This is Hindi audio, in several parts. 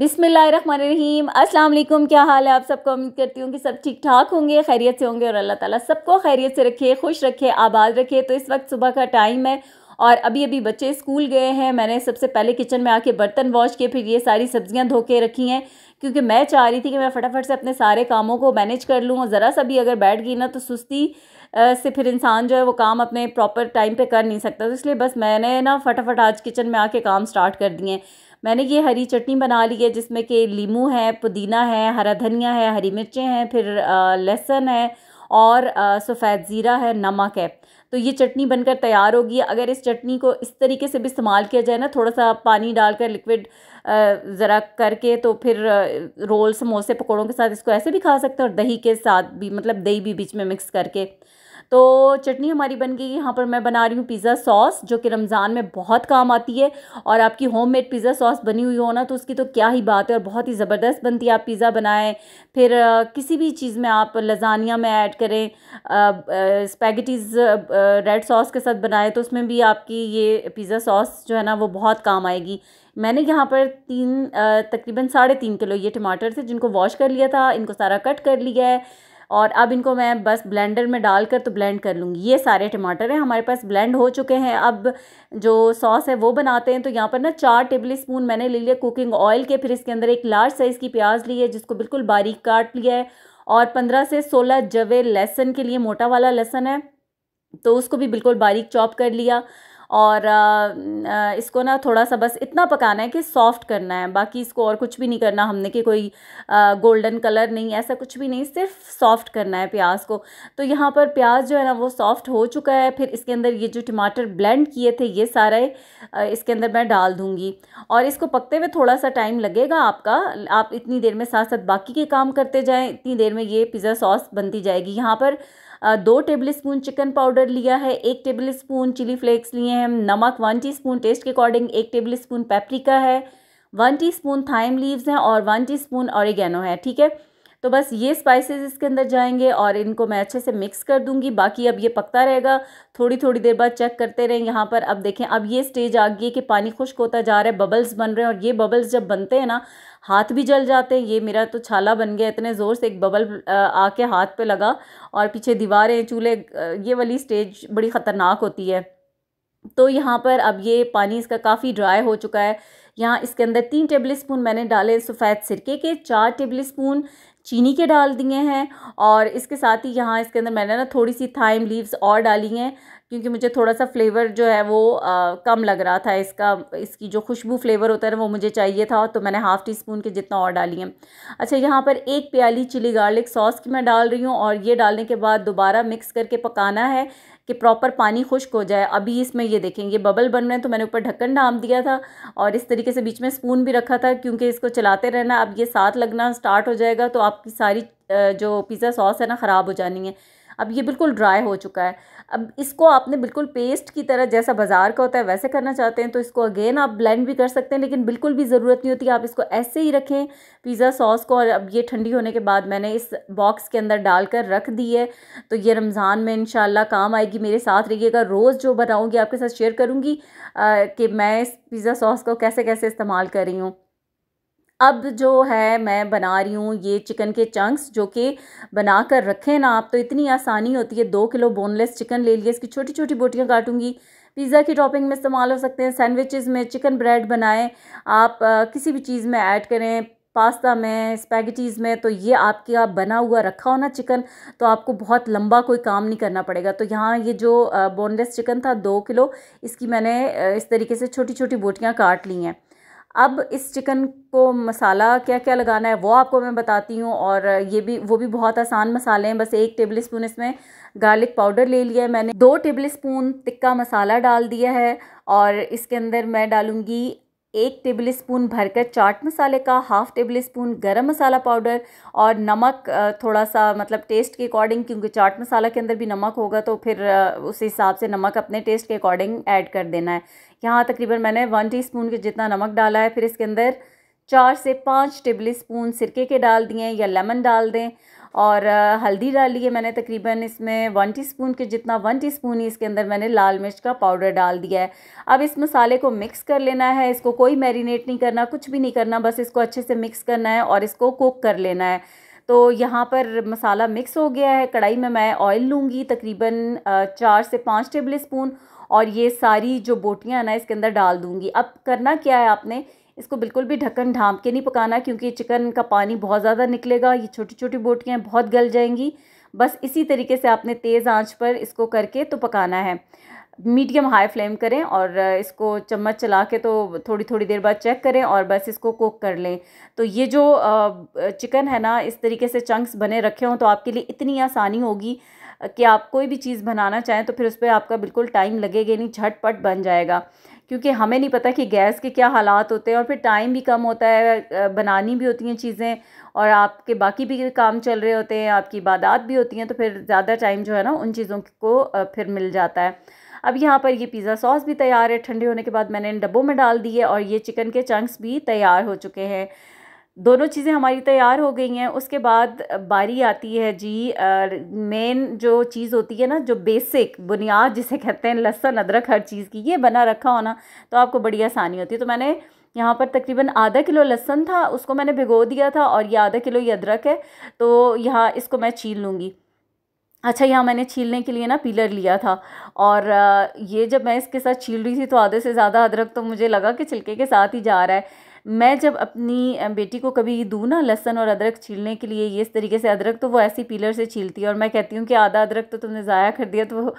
बिसमीम अस्सलाम वालेकुम क्या हाल है आप सबको उम्मीद करती हूँ कि सब ठीक ठाक होंगे खैरियत से होंगे और अल्लाह ताला सबको खैरियत से रखे खुश रखे आबाद रखे तो इस वक्त सुबह का टाइम है और अभी अभी बच्चे स्कूल गए हैं मैंने सबसे पहले किचन में आके बर्तन वॉश किए फिर ये सारी सब्जियां धो के रखी हैं क्योंकि मैं चाह रही थी कि मैं फटाफट से अपने सारे कामों को मैनेज कर लूँ ज़रा सा भी अगर बैठ गई ना तो सुस्ती से फिर इंसान जो है वो काम अपने प्रॉपर टाइम पे कर नहीं सकता तो इसलिए बस मैंने ना फटाफट आज किचन में आके काम स्टार्ट कर दिए मैंने ये हरी चटनी बना ली है जिसमें कि लीमू है पुदीना है हरा धनिया है हरी मिर्चें हैं फिर लहसुन है और सफ़ेद ज़ीरा है नमक है तो ये चटनी बनकर तैयार होगी अगर इस चटनी को इस तरीके से भी इस्तेमाल किया जाए ना थोड़ा सा पानी डालकर लिक्विड ज़रा करके तो फिर रोल समोसे पकौड़ों के साथ इसको ऐसे भी खा सकते हैं और दही के साथ भी मतलब दही भी बीच में मिक्स करके तो चटनी हमारी बन गई यहाँ पर मैं बना रही हूँ पिज़्ज़ा सॉस जो कि रमज़ान में बहुत काम आती है और आपकी होम मेड पिज़्ज़ा सॉस बनी हुई हो ना तो उसकी तो क्या ही बात है और बहुत ही ज़बरदस्त बनती है आप पिज़्ज़ा बनाएं फिर किसी भी चीज़ में आप लजानिया में ऐड करें स्पैगटीज रेड सॉस के साथ बनाएं तो उसमें भी आपकी ये पिज़्ज़ा सॉस जो है ना वो बहुत काम आएगी मैंने यहाँ पर तीन तकरीबन साढ़े तीन किलो ये टमाटर थे जिनको वॉश कर लिया था इनको सारा कट कर लिया है और अब इनको मैं बस ब्लेंडर में डाल कर तो ब्लेंड कर लूँगी ये सारे टमाटर हैं हमारे पास ब्लेंड हो चुके हैं अब जो सॉस है वो बनाते हैं तो यहाँ पर ना चार टेबल स्पून मैंने ले लिया कुकिंग ऑयल के फिर इसके अंदर एक लार्ज साइज़ की प्याज ली है जिसको बिल्कुल बारीक काट लिया है और पंद्रह से सोलह जवे लहसन के लिए मोटा वाला लहसन है तो उसको भी बिल्कुल बारीक चॉप कर लिया और इसको ना थोड़ा सा बस इतना पकाना है कि सॉफ्ट करना है बाकी इसको और कुछ भी नहीं करना हमने कि कोई गोल्डन कलर नहीं ऐसा कुछ भी नहीं सिर्फ सॉफ्ट करना है प्याज को तो यहाँ पर प्याज जो है ना वो सॉफ्ट हो चुका है फिर इसके अंदर ये जो टमाटर ब्लेंड किए थे ये सारा इसके अंदर मैं डाल दूँगी और इसको पकते हुए थोड़ा सा टाइम लगेगा आपका आप इतनी देर में साथ साथ बाकी के काम करते जाएँ इतनी देर में ये पिज़्ज़ा सॉस बनती जाएगी यहाँ पर दो टेबल स्पून चिकन पाउडर लिया है एक टेबल स्पून चिली फ्लेक्स लिए हैं नमक वन टी स्पून टेस्ट के अकॉर्डिंग एक टेबल स्पून पेपरिका है one teaspoon thyme leaves हैं और वन टी स्पून औरगेनो है ठीक है तो बस ये स्पाइसेस इसके अंदर जाएंगे और इनको मैं अच्छे से मिक्स कर दूंगी बाकी अब ये पकता रहेगा थोड़ी थोड़ी देर बाद चेक करते रहें यहाँ पर अब देखें अब ये स्टेज आ गई है कि पानी खुश्क होता जा रहा है बबल्स बन रहे हैं और ये बबल्स जब बनते हैं ना हाथ भी जल जाते हैं ये मेरा तो छाला बन गया इतने ज़ोर से एक बबल आके हाथ पे लगा और पीछे दीवारें चूल्हे ये वाली स्टेज बड़ी ख़तरनाक होती है तो यहाँ पर अब ये पानी इसका काफ़ी ड्राई हो चुका है यहाँ इसके अंदर तीन टेबल स्पून मैंने डाले सफ़ेद सिरके के चार टेबल स्पून चीनी के डाल दिए हैं और इसके साथ ही यहाँ इसके अंदर मैंने ना थोड़ी सी थाइम लीव्स और डाली हैं क्योंकि मुझे थोड़ा सा फ्लेवर जो है वो आ, कम लग रहा था इसका इसकी जो खुशबू फ्लेवर होता है वो मुझे चाहिए था तो मैंने हाफ़ टी स्पून के जितना और डाली है अच्छा यहाँ पर एक प्याली चिली गार्लिक सॉस की मैं डाल रही हूँ और ये डालने के बाद दोबारा मिक्स करके पकाना है कि प्रॉपर पानी खुश्क हो जाए अभी इसमें ये देखेंगे ये बबल बन रहे हैं तो मैंने ऊपर ढक्कन डाम दिया था और इस तरीके से बीच में स्पून भी रखा था क्योंकि इसको चलाते रहना अब ये साथ लगना स्टार्ट हो जाएगा तो आपकी सारी जो पिज़्ज़ा सॉस है ना ख़राब हो जानी है अब ये बिल्कुल ड्राई हो चुका है अब इसको आपने बिल्कुल पेस्ट की तरह जैसा बाज़ार का होता है वैसे करना चाहते हैं तो इसको अगेन आप ब्लेंड भी कर सकते हैं लेकिन बिल्कुल भी ज़रूरत नहीं होती आप इसको ऐसे ही रखें पिज़्ज़ा सॉस को और अब ये ठंडी होने के बाद मैंने इस बॉक्स के अंदर डाल कर रख दी है तो ये रमज़ान में इन काम आएगी मेरे साथ रहिएगा रोज़ जो बनाऊँगी आपके साथ शेयर करूँगी कि मैं इस पिज़्ज़ा सॉस को कैसे कैसे इस्तेमाल कर रही हूँ अब जो है मैं बना रही हूँ ये चिकन के चंक्स जो कि बना कर रखें ना आप तो इतनी आसानी होती है दो किलो बोनलेस चिकन ले लिए इसकी छोटी छोटी बोटियाँ काटूँगी पिज़्ज़ा की टॉपिंग में इस्तेमाल हो सकते हैं सैंडविचेस में चिकन ब्रेड बनाएं आप आ, किसी भी चीज़ में ऐड करें पास्ता में स्पैगेटीज़ में तो ये आपके आप बना हुआ रखा हो ना चिकन तो आपको बहुत लंबा कोई काम नहीं करना पड़ेगा तो यहाँ ये जो बोनलेस चिकन था दो किलो इसकी मैंने इस तरीके से छोटी छोटी बोटियाँ काट ली हैं अब इस चिकन को मसाला क्या क्या लगाना है वो आपको मैं बताती हूँ और ये भी वो भी बहुत आसान मसाले हैं बस एक टेबल स्पून इसमें गार्लिक पाउडर ले लिया है मैंने दो टेबल स्पून टिक्का मसाला डाल दिया है और इसके अंदर मैं डालूँगी एक टेबल स्पून भरकर चाट मसाले का हाफ़ टेबल स्पून गर्म मसाला पाउडर और नमक थोड़ा सा मतलब टेस्ट के अकॉर्डिंग क्योंकि चाट मसाला के अंदर भी नमक होगा तो फिर उस हिसाब से नमक अपने टेस्ट के अकॉर्डिंग ऐड कर देना है यहाँ तकरीबन मैंने वन टीस्पून के जितना नमक डाला है फिर इसके अंदर चार से पाँच टेबल स्पून सिरके के डाल दिए या लेमन डाल दें और हल्दी डाली है मैंने तकरीबन इसमें वन टीस्पून के जितना वन टीस्पून ही इसके अंदर मैंने लाल मिर्च का पाउडर डाल दिया है अब इस मसाले को मिक्स कर लेना है इसको कोई मैरिनेट नहीं करना कुछ भी नहीं करना बस इसको अच्छे से मिक्स करना है और इसको कुक कर लेना है तो यहाँ पर मसाला मिक्स हो गया है कढ़ाई में मैं ऑयल लूँगी तकरीबन चार से पाँच टेबल स्पून और ये सारी जो बोटियाँ ना इसके अंदर डाल दूँगी अब करना क्या है आपने इसको बिल्कुल भी ढक्कन ढांप के नहीं पकाना क्योंकि चिकन का पानी बहुत ज़्यादा निकलेगा ये छोटी छोटी बोटियाँ बहुत गल जाएंगी बस इसी तरीके से आपने तेज़ आंच पर इसको करके तो पकाना है मीडियम हाई फ्लेम करें और इसको चम्मच चला के तो थोड़ी थोड़ी देर बाद चेक करें और बस इसको कुक कर लें तो ये जो चिकन है ना इस तरीके से चंक्स बने रखे हों तो आपके लिए इतनी आसानी होगी कि आप कोई भी चीज़ बनाना चाहें तो फिर उस पर आपका बिल्कुल टाइम लगेगा नहीं झटपट बन जाएगा क्योंकि हमें नहीं पता कि गैस के क्या हालात होते हैं और फिर टाइम भी कम होता है बनानी भी होती हैं चीज़ें और आपके बाकी भी काम चल रहे होते हैं आपकी इबादत भी होती हैं तो फिर ज़्यादा टाइम जो है ना उन चीज़ों को फिर मिल जाता है अब यहाँ पर ये पिज़्ज़ा सॉस भी तैयार है ठंडे होने के बाद मैंने इन डब्बों में डाल दिए और ये चिकन के चंक्स भी तैयार हो चुके हैं दोनों चीज़ें हमारी तैयार हो गई हैं उसके बाद बारी आती है जी मेन जो चीज़ होती है ना जो बेसिक बुनियाद जिसे कहते हैं लहसुन अदरक हर चीज़ की ये बना रखा होना तो आपको बड़ी आसानी होती है तो मैंने यहाँ पर तकरीबन आधा किलो लहसुन था उसको मैंने भिगो दिया था और ये आधा किलो ये अदरक है तो यहाँ इसको मैं छील लूँगी अच्छा यहाँ मैंने छीलने के लिए ना पीलर लिया था और ये जब मैं इसके साथ छील रही थी तो आधे से ज़्यादा अदरक तो मुझे लगा कि छिलके के साथ ही जा रहा है मैं जब अपनी बेटी को कभी दूँ ना लहसन और अदरक छीलने के लिए इस तरीके से अदरक तो वो ऐसी पीलर से छीलती है और मैं कहती हूँ कि आधा अदरक तो तुमने ज़ाया कर दिया तो वो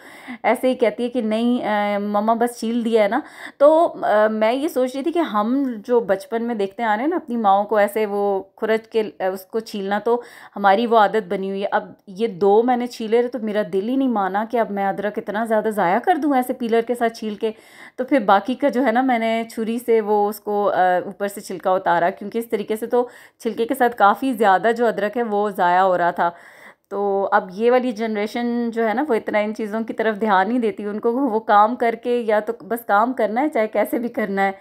ऐसे ही कहती है कि नहीं मम्मा बस छील दिया है ना तो आ, मैं ये सोच रही थी कि हम जो बचपन में देखते आ रहे हैं ना अपनी माओ को ऐसे वो खुरच के उसको छीलना तो हमारी वो आदत बनी हुई है अब ये दो मैंने छीले तो मेरा दिल ही नहीं माना कि अब मैं अदरक इतना ज़्यादा ज़ाया कर दूँ ऐसे पीलर के साथ छील के तो फिर बाकी का जो है ना मैंने छुरी से वो उसको ऊपर से छिलका उतारा क्योंकि इस तरीके से तो छिलके के साथ काफ़ी ज़्यादा जो अदरक है वो ज़ाया हो रहा था तो अब ये वाली जनरेशन जो है ना वो इतना इन चीज़ों की तरफ ध्यान नहीं देती उनको वो काम करके या तो बस काम करना है चाहे कैसे भी करना है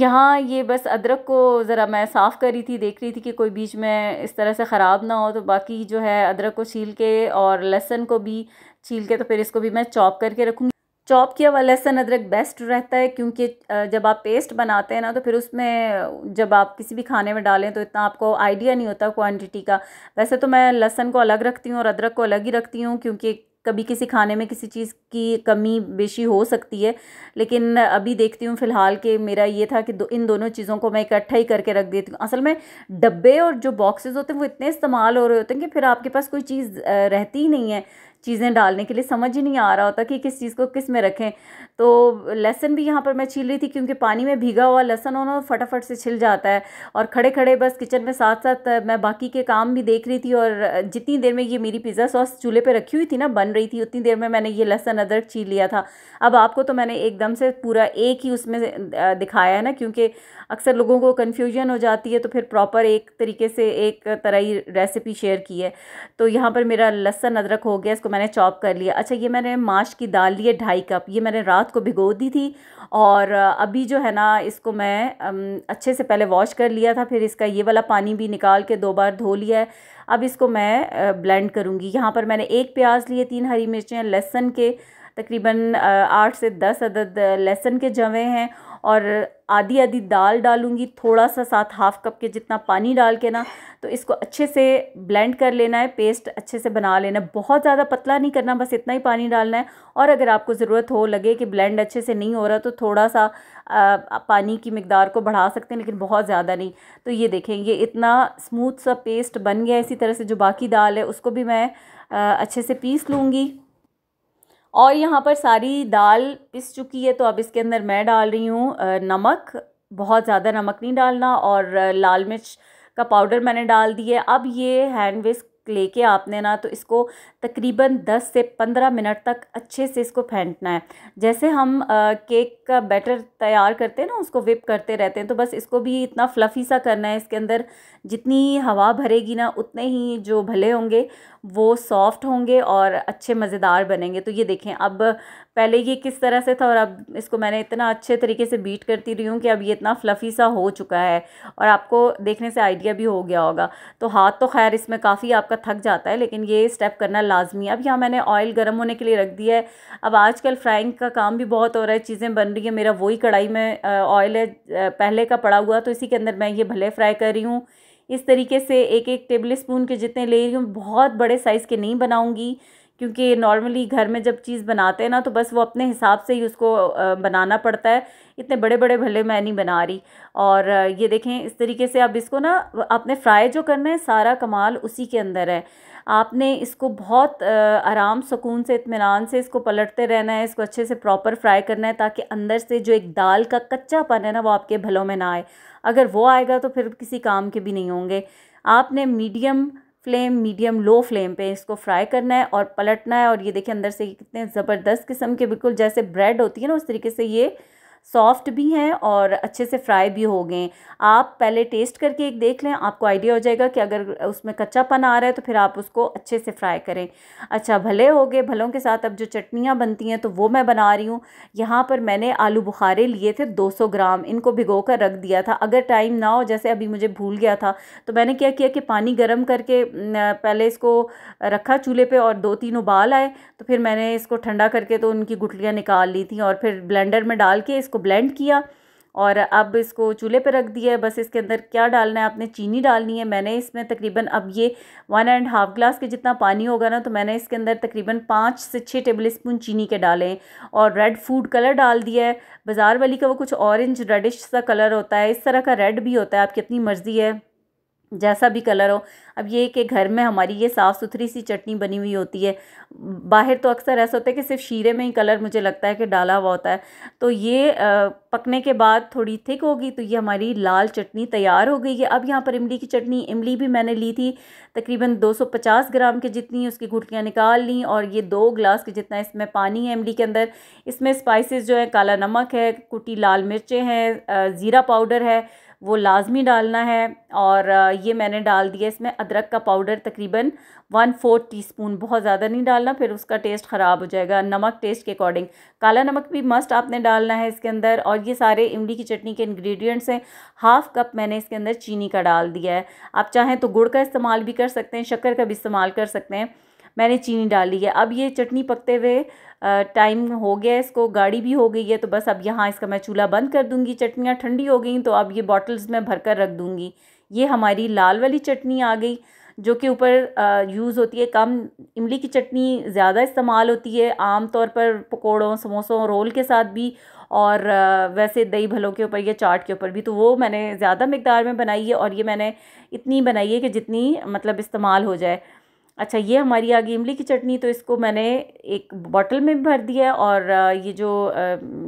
यहाँ ये बस अदरक को ज़रा मैं साफ़ कर रही थी देख रही थी कि कोई बीच में इस तरह से ख़राब ना हो तो बाकी जो है अदरक को छील के और लहसन को भी छील के तो फिर इसको भी मैं चॉप करके रखूँगी चॉप किया हुआ लहसन अदरक बेस्ट रहता है क्योंकि जब आप पेस्ट बनाते हैं ना तो फिर उसमें जब आप किसी भी खाने में डालें तो इतना आपको आइडिया नहीं होता क्वांटिटी का वैसे तो मैं लहसन को अलग रखती हूँ और अदरक को अलग ही रखती हूँ क्योंकि कभी किसी खाने में किसी चीज़ की कमी बेशी हो सकती है लेकिन अभी देखती हूँ फ़िलहाल के मेरा ये था कि दो, इन दोनों चीज़ों को मैं इकट्ठा ही करके रख देती हूँ असल में डब्बे और जो बॉक्सेस होते हैं वो इतने इस्तेमाल हो रहे होते हैं कि फिर आपके पास कोई चीज़ रहती ही नहीं है चीज़ें डालने के लिए समझ ही नहीं आ रहा होता कि किस चीज़ को किस में रखें तो लहसन भी यहाँ पर मैं छील रही थी क्योंकि पानी में भीगा हुआ लहसन होना फटाफट से छिल जाता है और खड़े खड़े बस किचन में साथ साथ मैं बाकी के काम भी देख रही थी और जितनी देर में ये मेरी पिज़्ज़ा सॉस चूल्हे पर रखी हुई थी ना बन रही थी उतनी देर में मैंने ये लहसन अदरक छील लिया था अब आपको तो मैंने एकदम से पूरा एक ही उसमें दिखाया है ना क्योंकि अक्सर लोगों को कन्फ्यूजन हो जाती है तो फिर प्रॉपर एक तरीके से एक तरह ही रेसिपी शेयर की है तो यहाँ पर मेरा लहसन अदरक हो गया इसको मैंने चॉप कर लिया अच्छा ये मैंने माश की दाल ली है ढाई कप ये मैंने रात को भिगो दी थी और अभी जो है ना इसको मैं अच्छे से पहले वॉश कर लिया था फिर इसका ये वाला पानी भी निकाल के दो बार धो लिया है अब इसको मैं ब्लेंड करूँगी यहाँ पर मैंने एक प्याज लिए तीन हरी मिर्चें लहसुन के तकरीबन आठ से दस अदद लहसन के जवे हैं और आधी आधी दाल डालूंगी थोड़ा सा साथ हाफ़ कप के जितना पानी डाल के ना तो इसको अच्छे से ब्लेंड कर लेना है पेस्ट अच्छे से बना लेना है बहुत ज़्यादा पतला नहीं करना बस इतना ही पानी डालना है और अगर आपको ज़रूरत हो लगे कि ब्लेंड अच्छे से नहीं हो रहा तो थोड़ा सा आ, पानी की मकदार को बढ़ा सकते हैं लेकिन बहुत ज़्यादा नहीं तो ये देखेंगे इतना स्मूथ सा पेस्ट बन गया इसी तरह से जो बाकी दाल है उसको भी मैं आ, अच्छे से पीस लूँगी और यहाँ पर सारी दाल पिस चुकी है तो अब इसके अंदर मैं डाल रही हूँ नमक बहुत ज़्यादा नमक नहीं डालना और लाल मिर्च का पाउडर मैंने डाल दिया अब ये हैंड विस्क लेके आपने ना तो इसको तकरीबन 10 से 15 मिनट तक अच्छे से इसको फेंटना है जैसे हम आ, केक का बैटर तैयार करते हैं ना उसको विप करते रहते हैं तो बस इसको भी इतना फ्लफ़ी सा करना है इसके अंदर जितनी हवा भरेगी ना उतने ही जो भले होंगे वो सॉफ़्ट होंगे और अच्छे मज़ेदार बनेंगे तो ये देखें अब पहले ये किस तरह से था और अब इसको मैंने इतना अच्छे तरीके से बीट करती रही हूँ कि अब ये इतना फ्लफ़ी सा हो चुका है और आपको देखने से आइडिया भी हो गया होगा तो हाथ तो खैर इसमें काफ़ी आपका थक जाता है लेकिन ये स्टेप करना लाजमी है अब यहाँ मैंने ऑयल गर्म होने के लिए रख दिया है अब आजकल फ्राइंग का काम भी बहुत हो रहा है चीज़ें बन रही है मेरा वही कढ़ाई में ऑयल है पहले का पड़ा हुआ तो इसी के अंदर मैं ये भले फ्राई कर रही हूँ इस तरीके से एक एक टेबल स्पून के जितने ले रही हूँ बहुत बड़े साइज़ के नहीं बनाऊँगी क्योंकि नॉर्मली घर में जब चीज़ बनाते हैं ना तो बस वो अपने हिसाब से ही उसको बनाना पड़ता है इतने बड़े बड़े भले मैं नहीं बना रही और ये देखें इस तरीके से अब इसको ना आपने फ्राई जो करना है सारा कमाल उसी के अंदर है आपने इसको बहुत आराम सुकून से इतमान से इसको पलटते रहना है इसको अच्छे से प्रॉपर फ्राई करना है ताकि अंदर से जो एक दाल का कच्चापन है ना वो आपके भलों में ना आए अगर वो आएगा तो फिर किसी काम के भी नहीं होंगे आपने medium flame medium low flame पे इसको फ्राई करना है और पलटना है और ये देखिए अंदर से कितने ज़बरदस्त किस्म के बिल्कुल जैसे ब्रेड होती है ना उस तरीके से ये सॉफ्ट भी हैं और अच्छे से फ्राई भी हो गए आप पहले टेस्ट करके एक देख लें आपको आइडिया हो जाएगा कि अगर उसमें कच्चापन आ रहा है तो फिर आप उसको अच्छे से फ्राई करें अच्छा भले हो गए भलों के साथ अब जो चटनियाँ बनती हैं तो वो मैं बना रही हूँ यहाँ पर मैंने आलू बुखारे लिए थे 200 ग्राम इनको भिगो कर रख दिया था अगर टाइम ना हो जैसे अभी मुझे भूल गया था तो मैंने क्या किया कि पानी गर्म करके पहले इसको रखा चूल्हे पर और दो तीन उबाल आए तो फिर मैंने इसको ठंडा करके तो उनकी गुटलियाँ निकाल ली थी और फिर ब्लेंडर में डाल के इसको इसको ब्लेंड किया और अब इसको चूल्हे पे रख दिया है बस इसके अंदर क्या डालना है आपने चीनी डालनी है मैंने इसमें तकरीबन अब ये वन एंड हाफ़ ग्लास के जितना पानी होगा ना तो मैंने इसके अंदर तकरीबन पाँच से छः टेबल स्पून चीनी के डाले हैं और रेड फूड कलर डाल दिया है बाज़ार वाली का वो कुछ ऑरेंज रेडिश सा कलर होता है इस तरह का रेड भी होता है आपकी अपनी मर्ज़ी है जैसा भी कलर हो अब ये कि घर में हमारी ये साफ़ सुथरी सी चटनी बनी हुई होती है बाहर तो अक्सर ऐसा होता है कि सिर्फ शीरे में ही कलर मुझे लगता है कि डाला हुआ होता है तो ये पकने के बाद थोड़ी थिक होगी तो ये हमारी लाल चटनी तैयार हो गई है अब यहाँ पर इमली की चटनी इमली भी मैंने ली थी तकरीबन 250 ग्राम के जितनी उसकी गुटलियाँ निकाल ली और ये दो ग्लास के जितना इसमें पानी है इमली के अंदर इसमें स्पाइसिस जो है काला नमक है कुटी लाल मिर्चें हैं ज़ीरा पाउडर है वो लाजमी डालना है और ये मैंने डाल दिया इसमें अदरक का पाउडर तकरीबन वन फोर्थ टी स्पून बहुत ज़्यादा नहीं डालना फिर उसका टेस्ट ख़राब हो जाएगा नमक टेस्ट के अकॉर्डिंग काला नमक भी मस्ट आपने डालना है इसके अंदर और ये सारे इमली की चटनी के इंग्रेडिएंट्स हैं हाफ़ कप मैंने इसके अंदर चीनी का डाल दिया है आप चाहें तो गुड़ का इस्तेमाल भी कर सकते हैं शक्कर का भी इस्तेमाल कर सकते हैं मैंने चीनी डाली है अब ये चटनी पकते हुए टाइम हो गया इसको गाढ़ी भी हो गई है तो बस अब यहाँ इसका मैं चूल्हा बंद कर दूँगी चटनियाँ ठंडी हो गई तो अब ये बॉटल्स में भर कर रख दूँगी ये हमारी लाल वाली चटनी आ गई जो कि ऊपर यूज़ होती है कम इमली की चटनी ज़्यादा इस्तेमाल होती है आम तौर पर पकोड़ों समोसों रोल के साथ भी और वैसे दही भलों के ऊपर या चाट के ऊपर भी तो वो मैंने ज़्यादा मकदार में बनाई है और ये मैंने इतनी बनाई है कि जितनी मतलब इस्तेमाल हो जाए अच्छा ये हमारी आ गई इमली की चटनी तो इसको मैंने एक बॉटल में भर दिया और ये जो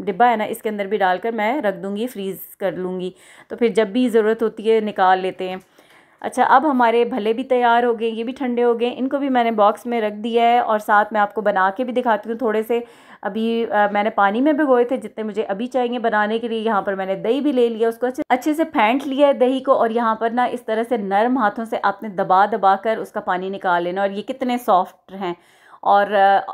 डिब्बा है ना इसके अंदर भी डालकर मैं रख दूँगी फ्रीज़ कर लूँगी तो फिर जब भी ज़रूरत होती है निकाल लेते हैं अच्छा अब हमारे भले भी तैयार हो गए ये भी ठंडे हो गए इनको भी मैंने बॉक्स में रख दिया है और साथ में आपको बना के भी दिखाती हूँ थोड़े से अभी आ, मैंने पानी में भिगोए थे जितने मुझे अभी चाहिए बनाने के लिए यहाँ पर मैंने दही भी ले लिया उसको अच्छे अच्छे से फेंट लिया है दही को और यहाँ पर ना इस तरह से नरम हाथों से आपने दबा दबा कर उसका पानी निकाल लेना और ये कितने सॉफ्ट हैं और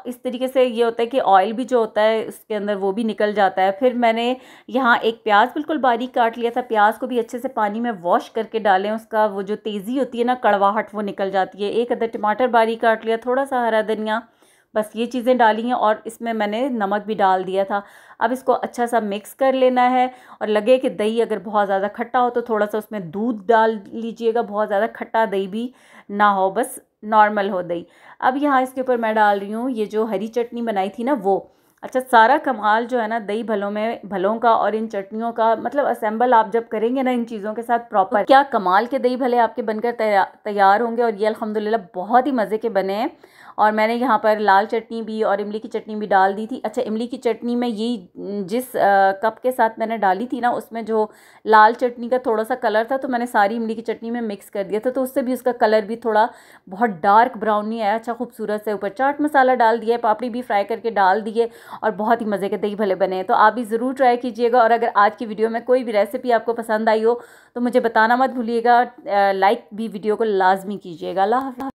इस तरीके से ये होता है कि ऑयल भी जो होता है उसके अंदर वो भी निकल जाता है फिर मैंने यहाँ एक प्याज बिल्कुल बारीक काट लिया था प्याज को भी अच्छे से पानी में वॉश करके डालें उसका वो जो तेज़ी होती है ना कड़वाहट वो निकल जाती है एक अदर टमाटर बारीक काट लिया थोड़ा सा हरा धनिया बस ये चीज़ें डाली हैं और इसमें मैंने नमक भी डाल दिया था अब इसको अच्छा सा मिक्स कर लेना है और लगे कि दही अगर बहुत ज़्यादा खट्टा हो तो थोड़ा सा उसमें दूध डाल लीजिएगा बहुत ज़्यादा खट्टा दही भी ना हो बस नॉर्मल हो गई अब यहाँ इसके ऊपर मैं डाल रही हूँ ये जो हरी चटनी बनाई थी ना वो अच्छा सारा कमाल जो है ना दही भलों में भलों का और इन चटनियों का मतलब असेंबल आप जब करेंगे ना इन चीज़ों के साथ प्रॉपर तो हाँ। क्या कमाल के दही भले आपके बनकर तैयार होंगे और ये अलहमदिल्ला बहुत ही मज़े के बने हैं और मैंने यहाँ पर लाल चटनी भी और इमली की चटनी भी डाल दी थी अच्छा इमली की चटनी में यही जिस आ, कप के साथ मैंने डाली थी ना उसमें जो लाल चटनी का थोड़ा सा कलर था तो मैंने सारी इमली की चटनी में मिक्स कर दिया था तो उससे भी उसका कलर भी थोड़ा बहुत डार्क ब्राउन नहीं आया अच्छा खूबसूरत से ऊपर चाट मसाला डाल दिया पापड़ी भी फ्राई करके डाल दिए और बहुत ही मज़े के दही भले बने तो आप भी ज़रूर ट्राई कीजिएगा और अगर आज की वीडियो में कोई भी रेसिपी आपको पसंद आई हो तो मुझे बताना मत भूलिएगा लाइक भी वीडियो को लाजमी कीजिएगा अल्लाह